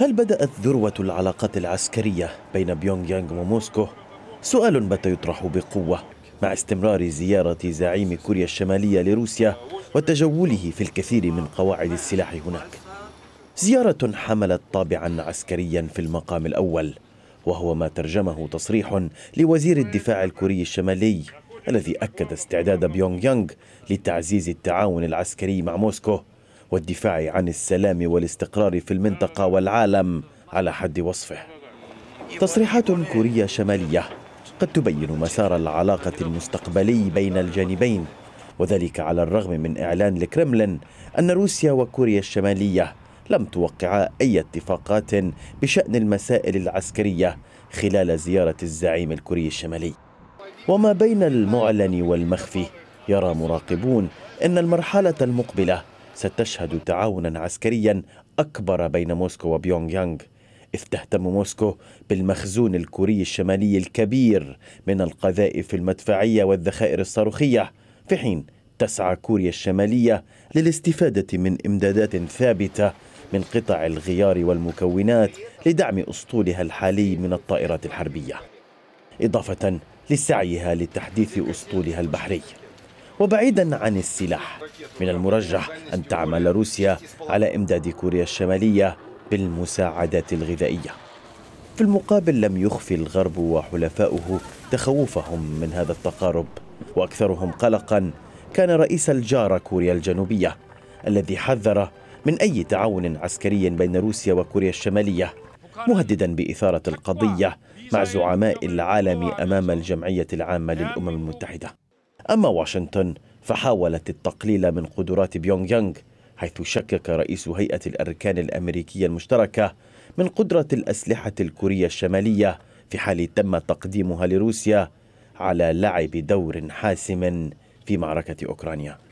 هل بدأت ذروة العلاقات العسكرية بين بيونغ يانغ وموسكو؟ سؤال بات يطرح بقوة مع استمرار زيارة زعيم كوريا الشمالية لروسيا وتجوله في الكثير من قواعد السلاح هناك. زيارة حملت طابعا عسكريا في المقام الأول وهو ما ترجمه تصريح لوزير الدفاع الكوري الشمالي الذي أكد استعداد بيونغ يانغ لتعزيز التعاون العسكري مع موسكو والدفاع عن السلام والاستقرار في المنطقة والعالم على حد وصفه تصريحات كورية شمالية قد تبين مسار العلاقة المستقبلي بين الجانبين وذلك على الرغم من إعلان الكرملين أن روسيا وكوريا الشمالية لم توقعا أي اتفاقات بشأن المسائل العسكرية خلال زيارة الزعيم الكوري الشمالي وما بين المعلن والمخفي يرى مراقبون أن المرحلة المقبلة ستشهد تعاونا عسكريا أكبر بين موسكو وبيونغ يانغ إذ تهتم موسكو بالمخزون الكوري الشمالي الكبير من القذائف المدفعية والذخائر الصاروخية في حين تسعى كوريا الشمالية للاستفادة من إمدادات ثابتة من قطع الغيار والمكونات لدعم أسطولها الحالي من الطائرات الحربية إضافة لسعيها لتحديث أسطولها البحري وبعيدا عن السلاح من المرجح أن تعمل روسيا على إمداد كوريا الشمالية بالمساعدات الغذائية في المقابل لم يخفي الغرب وحلفاؤه تخوفهم من هذا التقارب وأكثرهم قلقا كان رئيس الجارة كوريا الجنوبية الذي حذر من أي تعاون عسكري بين روسيا وكوريا الشمالية مهددا بإثارة القضية مع زعماء العالم أمام الجمعية العامة للأمم المتحدة أما واشنطن فحاولت التقليل من قدرات بيونغ يانغ حيث شكك رئيس هيئة الأركان الأمريكية المشتركة من قدرة الأسلحة الكورية الشمالية في حال تم تقديمها لروسيا على لعب دور حاسم في معركة أوكرانيا